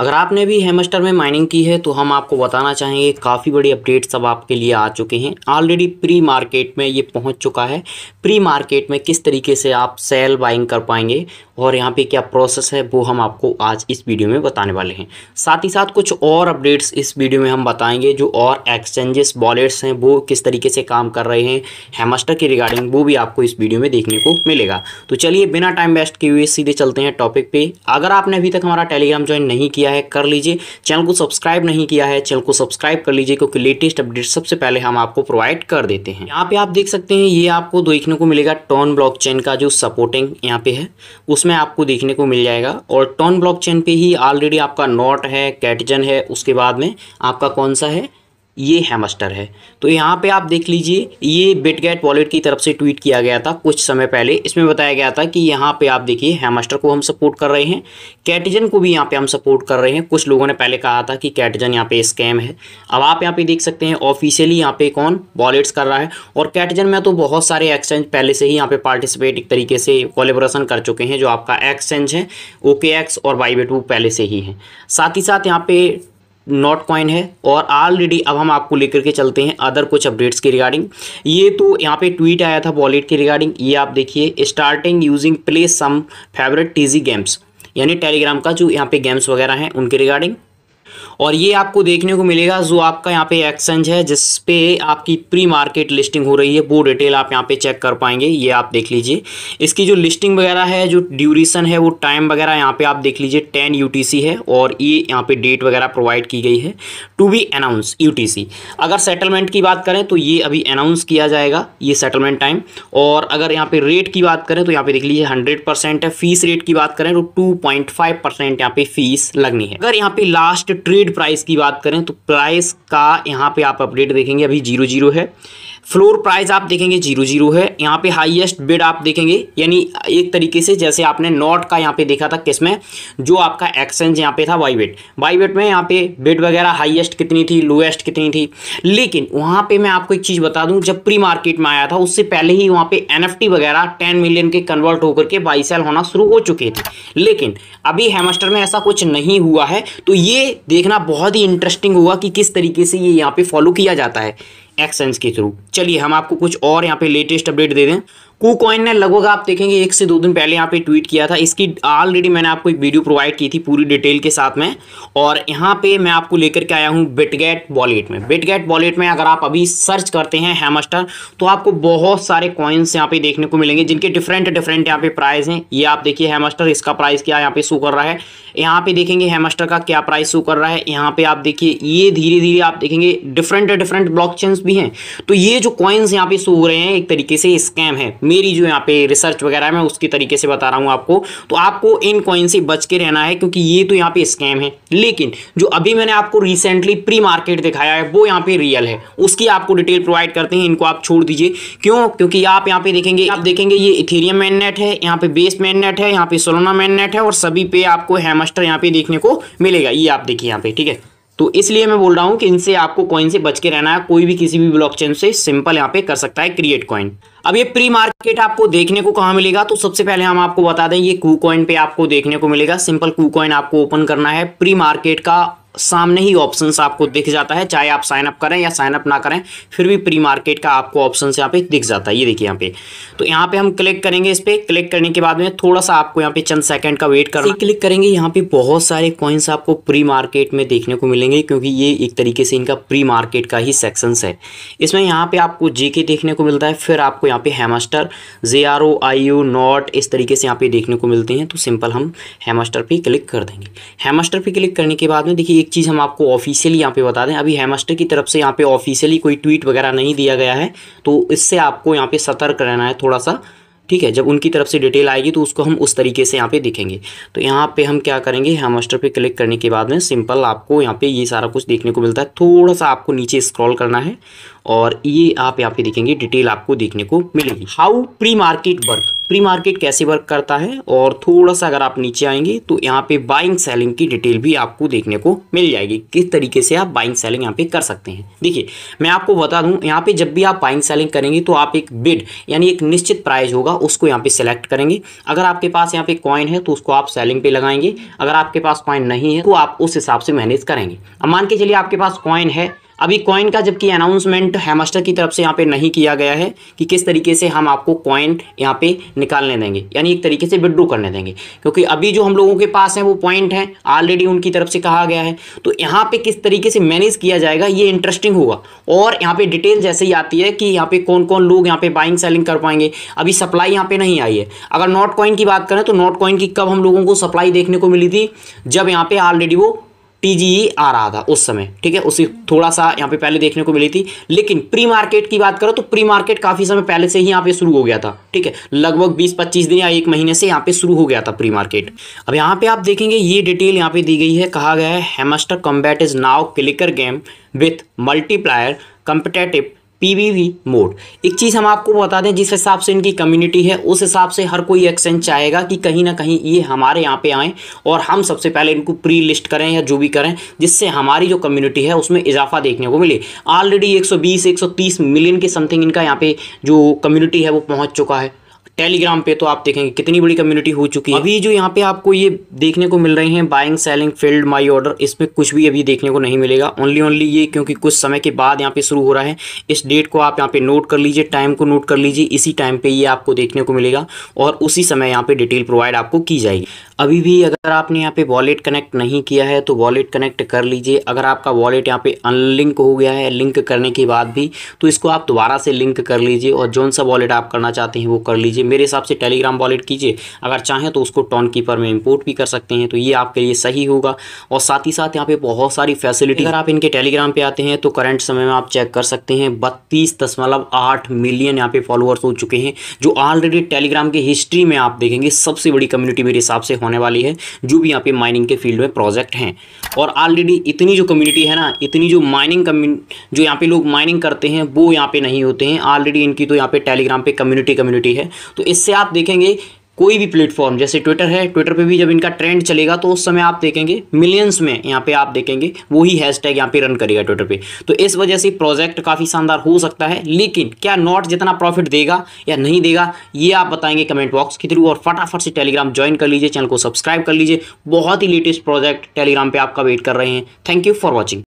अगर आपने भी हेमस्टर में माइनिंग की है तो हम आपको बताना चाहेंगे काफ़ी बड़ी अपडेट सब आपके लिए आ चुके हैं ऑलरेडी प्री मार्केट में ये पहुंच चुका है प्री मार्केट में किस तरीके से आप सेल बाइंग कर पाएंगे और यहाँ पे क्या प्रोसेस है वो हम आपको आज इस वीडियो में बताने वाले हैं साथ ही साथ कुछ और अपडेट्स इस वीडियो में हम बताएंगे जो और एक्सचेंजेस वॉलेट्स हैं वो किस तरीके से काम कर रहे हैं हेमस्टर के रिगार्डिंग वो भी आपको इस वीडियो में देखने को मिलेगा तो चलिए बिना टाइम वेस्ट किए हुए सीधे चलते हैं टॉपिक पे अगर आपने अभी तक हमारा टेलीग्राम ज्वाइन नहीं किया है कर लीजिए चैनल को सब्सक्राइब नहीं किया है चैनल को सब्सक्राइब कर लीजिए क्योंकि लेटेस्ट अपडेट सबसे पहले हम आपको प्रोवाइड कर देते हैं यहाँ पे आप देख सकते हैं ये आपको देखने को मिलेगा टोन ब्लॉक का जो सपोर्टिंग यहाँ पे है उसमें इसमें आपको देखने को मिल जाएगा और टॉन ब्लॉकचेन पे ही ऑलरेडी आपका नॉट है कैटजन है उसके बाद में आपका कौन सा है ये हैमस्टर है तो यहाँ पे आप देख लीजिए ये बिटगेट वॉलेट की तरफ से ट्वीट किया गया था कुछ समय पहले इसमें बताया गया था कि यहाँ पे आप देखिए हैमस्टर को हम सपोर्ट कर रहे हैं कैटिजन को भी यहाँ पे हम सपोर्ट कर रहे हैं कुछ लोगों ने पहले कहा था कि कैटिजन यहाँ पे स्कैम है अब आप यहाँ पे देख सकते हैं ऑफिशियली यहाँ पे कौन वॉलेट्स कर रहा है और कैटिजन में तो बहुत सारे एक्सचेंज पहले से ही यहाँ पे पार्टिसिपेट एक तरीके से कोलेब्रेशन कर चुके हैं जो आपका एक्सचेंज है ओके एक्स और बाईबेट वो पहले से ही है साथ ही साथ यहाँ पे नॉट कॉइन है और ऑलरेडी अब हम आपको लेकर के चलते हैं अदर कुछ अपडेट्स के रिगार्डिंग ये तो यहाँ पे ट्वीट आया था वॉलेट के रिगार्डिंग ये आप देखिए starting using play some favourite TG games यानी टेलीग्राम का जो यहाँ पे गेम्स वगैरह हैं उनके रिगार्डिंग और ये आपको देखने को मिलेगा जो आपका यहाँ पे एक्सचेंज है जिसपे आपकी प्री मार्केट लिस्टिंग हो रही है वो डिटेल आप यहाँ पे चेक कर पाएंगे ये आप देख लीजिए इसकी जो लिस्टिंग वगैरह है जो ड्यूरेशन है वो टाइम वगैरह यहाँ पे आप देख लीजिए टेन यू है और ये यहाँ पे डेट वगैरह प्रोवाइड की गई है टू बी अनाउंस यू अगर सेटलमेंट की बात करें तो ये अभी अनाउंस किया जाएगा ये सेटलमेंट टाइम और अगर यहाँ पे रेट की बात करें तो यहाँ पे देख लीजिए हंड्रेड परसेंट है फीस रेट की बात करें तो टू पॉइंट फाइव परसेंट यहाँ पे फीस लगनी है अगर यहाँ पे लास्ट ट्रेड अपडेट प्राइस की बात करें तो प्राइस का यहाँ पे आप अपडेट देखेंगे अभी जीरो जीरो है फ्लोर प्राइस आप देखेंगे जीरो जीरो है यहाँ पे हाईएस्ट बिड आप देखेंगे यानी एक तरीके से जैसे आपने नॉट का यहाँ पे देखा था किसमें जो आपका एक्सचेंज यहाँ पे था वाई बेट वाई बेट में यहाँ पे बिड वगैरह हाईएस्ट कितनी थी लोएस्ट कितनी थी लेकिन वहाँ पे मैं आपको एक चीज़ बता दूँ जब प्री मार्केट में आया था उससे पहले ही वहाँ पे एन वगैरह टेन मिलियन के कन्वर्ट होकर के बाई सेल होना शुरू हो चुके थे लेकिन अभी हेमस्टर में ऐसा कुछ नहीं हुआ है तो ये देखना बहुत ही इंटरेस्टिंग हुआ कि किस तरीके से ये यहाँ पे फॉलो किया जाता है एक्सेंस के थ्रू चलिए हम आपको कुछ और यहाँ पे लेटेस्ट अपडेट दे दें कुकॉइन कॉइन ने लगभग आप देखेंगे एक से दो दिन पहले यहाँ पे ट्वीट किया था इसकी ऑलरेडी मैंने आपको एक वीडियो प्रोवाइड की थी पूरी डिटेल के साथ में और यहाँ पे मैं आपको लेकर के आया हूँ बिटगेट वॉलेट में बिटगेट वॉलेट में अगर आप अभी सर्च करते हैं हेमस्टर तो आपको बहुत सारे कॉइन्स यहाँ पे देखने को मिलेंगे जिनके डिफरेंट डिफरेंट यहाँ पे प्राइस हैं ये आप देखिए हेमस्टर इसका प्राइस क्या यहाँ पे शो कर रहा है यहाँ पे देखेंगे हेमस्टर का क्या प्राइस शो कर रहा है यहाँ पे आप देखिए ये धीरे धीरे आप देखेंगे डिफरेंट डिफरेंट ब्लॉक भी हैं तो ये जो कॉइन्स यहाँ पे शो हो रहे हैं एक तरीके से स्कैम है मेरी जो यहाँ पे रिसर्च वगैरह मैं उसके तरीके से बता रहा हूँ आपको तो आपको इन कॉइन से बच के रहना है क्योंकि ये तो यहाँ पे स्कैम है लेकिन जो अभी मैंने आपको रिसेंटली प्री मार्केट दिखाया है वो यहाँ पे रियल है उसकी आपको डिटेल प्रोवाइड करते हैं इनको आप छोड़ दीजिए क्यों क्योंकि आप यहाँ पे देखेंगे आप देखेंगे ये इथेरियम मैननेट है यहाँ पे बेस मैननेट है यहाँ पे सोलोना मैननेट है और सभी पे आपको हेमस्टर यहाँ पे देखने को मिलेगा ये आप देखिए यहाँ पे ठीक है तो इसलिए मैं बोल रहा हूं कि इनसे आपको कॉइन से बच के रहना है कोई भी किसी भी ब्लॉकचेन से सिंपल यहाँ पे कर सकता है क्रिएट कॉइन अब ये प्री मार्केट आपको देखने को कहा मिलेगा तो सबसे पहले हम आपको बता दें ये कू कॉइन पे आपको देखने को मिलेगा सिंपल कू कॉइन आपको ओपन करना है प्री मार्केट का सामने ही ऑप्शंस आपको दिख जाता है चाहे आप साइन अप करें या साइन ना करें फिर भी प्री मार्केट का आपको ऑप्शन यहाँ पे दिख जाता है ये देखिए यहाँ पे तो यहाँ पे हम क्लिक करेंगे इस पर क्लिक करने के बाद में थोड़ा सा आपको यहाँ पे चंद सेकंड का वेट करना क्लिक करेंगे यहाँ पे बहुत सारे कॉइन्स आपको प्री मार्केट में देखने को मिलेंगे क्योंकि ये एक तरीके से इनका प्री मार्केट का ही सेक्शंस है इसमें यहाँ पे आपको जेके देखने को मिलता है फिर आपको यहाँ पे Hamster J R O I U not इस तरीके से यहाँ पे देखने को मिलते हैं तो सिंपल हम हेमास्टर पर क्लिक कर देंगे हेमास्टर पर क्लिक करने के बाद में देखिए एक चीज़ हम आपको ऑफिशियली यहाँ पे बता दें अभी हेमस्टर की तरफ से यहाँ पे ऑफिशियली कोई ट्वीट वगैरह नहीं दिया गया है तो इससे आपको यहाँ पे सतर्क रहना है थोड़ा सा ठीक है जब उनकी तरफ से डिटेल आएगी तो उसको हम उस तरीके से यहाँ पे दिखेंगे तो यहाँ पे हम क्या करेंगे हेमस्टर पे क्लिक करने के बाद में सिंपल आपको यहाँ पे ये यह सारा कुछ देखने को मिलता है थोड़ा सा आपको नीचे स्क्रॉल करना है और ये आप यहाँ पे देखेंगे डिटेल आपको देखने को मिलेगी how pre market work pre market कैसे वर्क करता है और थोड़ा सा अगर आप नीचे आएंगे तो यहाँ पे बाइंग सेलिंग की डिटेल भी आपको देखने को मिल जाएगी किस तरीके से आप बाइंग सेलिंग यहाँ पे कर सकते हैं देखिए मैं आपको बता दूं यहाँ पे जब भी आप बाइंग सेलिंग करेंगे तो आप एक बिड यानी एक निश्चित प्राइस होगा उसको यहाँ पे सिलेक्ट करेंगे अगर आपके पास यहाँ पे कॉइन है तो उसको आप सेलिंग पे लगाएंगे अगर आपके पास कॉइन नहीं है तो आप उस हिसाब से मैनेज करेंगे अब मान के चलिए आपके पास कॉइन है अभी कॉइन का जबकि अनाउंसमेंट हेमास्टर की तरफ से यहाँ पे नहीं किया गया है कि किस तरीके से हम आपको कॉइन यहाँ पे निकालने देंगे यानी एक तरीके से विड्रू करने देंगे क्योंकि अभी जो हम लोगों के पास हैं वो पॉइंट हैं ऑलरेडी उनकी तरफ से कहा गया है तो यहाँ पे किस तरीके से मैनेज किया जाएगा ये इंटरेस्टिंग होगा और यहाँ पे डिटेल जैसे ही आती है कि यहाँ पे कौन कौन लोग यहाँ पे बाइंग सेलिंग कर पाएंगे अभी सप्लाई यहाँ पे नहीं आई है अगर नॉट कॉइन की बात करें तो नॉट कॉइन की कब हम लोगों को सप्लाई देखने को मिली थी जब यहाँ पे ऑलरेडी वो टीजी e आ रहा था उस समय ठीक है उसी थोड़ा सा यहाँ पे पहले देखने को मिली थी लेकिन प्री मार्केट की बात करो तो प्री मार्केट काफ़ी समय पहले से ही यहाँ पे शुरू हो गया था ठीक है लगभग 20-25 दिन या एक महीने से यहाँ पे शुरू हो गया था प्री मार्केट अब यहाँ पे आप देखेंगे ये डिटेल यहाँ पे दी गई है कहा गया है Hamster Kombat is now clicker game with multiplier competitive PvP mode एक चीज़ हम आपको बता दें जिस हिसाब से इनकी कम्युनिटी है उस हिसाब से हर कोई एक्सचेंज चाहेगा कि कहीं ना कहीं ये हमारे यहाँ पे आएँ और हम सबसे पहले इनको प्री लिस्ट करें या जो भी करें जिससे हमारी जो कम्युनिटी है उसमें इजाफा देखने को मिले ऑलरेडी 120 130 मिलियन के समथिंग इनका यहाँ पे जो कम्युनिटी है वो पहुँच चुका है टेलीग्राम पे तो आप देखेंगे कितनी बड़ी कम्युनिटी हो चुकी है अभी जो यहाँ पे आपको ये देखने को मिल रहे हैं buying selling field my order इसमें कुछ भी अभी देखने को नहीं मिलेगा ओनली ओनली ये क्योंकि कुछ समय के बाद यहाँ पे शुरू हो रहा है इस डेट को आप यहाँ पे नोट कर लीजिए टाइम को नोट कर लीजिए इसी टाइम पे ये आपको देखने को मिलेगा और उसी समय यहाँ पे डिटेल प्रोवाइड आपको की जाएगी अभी भी अगर आपने यहाँ पे वॉलेट कनेक्ट नहीं किया है तो वॉलेट कनेक्ट कर लीजिए अगर आपका वॉलेट यहाँ पे अनलिंक हो गया है लिंक करने के बाद भी तो इसको आप दोबारा से लिंक कर लीजिए और जौन सा वॉलेट आप करना चाहते हैं वो कर लीजिए मेरे हिसाब से टेलीग्राम वॉलेट कीजिए अगर चाहें तो उसको टॉन कीपर में इंपोर्ट भी कर सकते हैं तो ये आपके लिए सही होगा और साथ ही साथ यहाँ पे बहुत सारी फैसिलिटी अगर आप इनके टेलीग्राम पे आते हैं तो करंट समय में आप चेक कर सकते हैं बत्तीस दशमलव आठ मिलियन यहाँ पे फॉलोअर्स हो चुके हैं जो ऑलरेडी टेलीग्राम की हिस्ट्री में आप देखेंगे सबसे बड़ी कम्युनिटी मेरे हिसाब से होने वाली है जो भी यहाँ पे माइनिंग के फील्ड में प्रोजेक्ट हैं और ऑलरेडी इतनी जो कम्युनिटी है ना इतनी जो माइनिंग जो यहाँ पे लोग माइनिंग करते हैं वो यहाँ पे नहीं होते हैं ऑलरेडी इनकी तो यहाँ पे टेलीग्राम पे कम्युनिटी कम्युनिटी है तो इससे आप देखेंगे कोई भी प्लेटफॉर्म जैसे ट्विटर है ट्विटर पे भी जब इनका ट्रेंड चलेगा तो उस समय आप देखेंगे मिलियंस में यहाँ पे आप देखेंगे वही हैशटैग यहाँ पे रन करेगा ट्विटर पे तो इस वजह से प्रोजेक्ट काफ़ी शानदार हो सकता है लेकिन क्या नॉट जितना प्रॉफिट देगा या नहीं देगा ये आप बताएंगे कमेंट बॉक्स के थ्रू और फटाफट से टेलीग्राम ज्वाइन कर लीजिए चैनल को सब्सक्राइब कर लीजिए बहुत ही लेटेस्ट प्रोजेक्ट टेलीग्राम पर आपका वेट कर रहे हैं थैंक यू फॉर वॉचिंग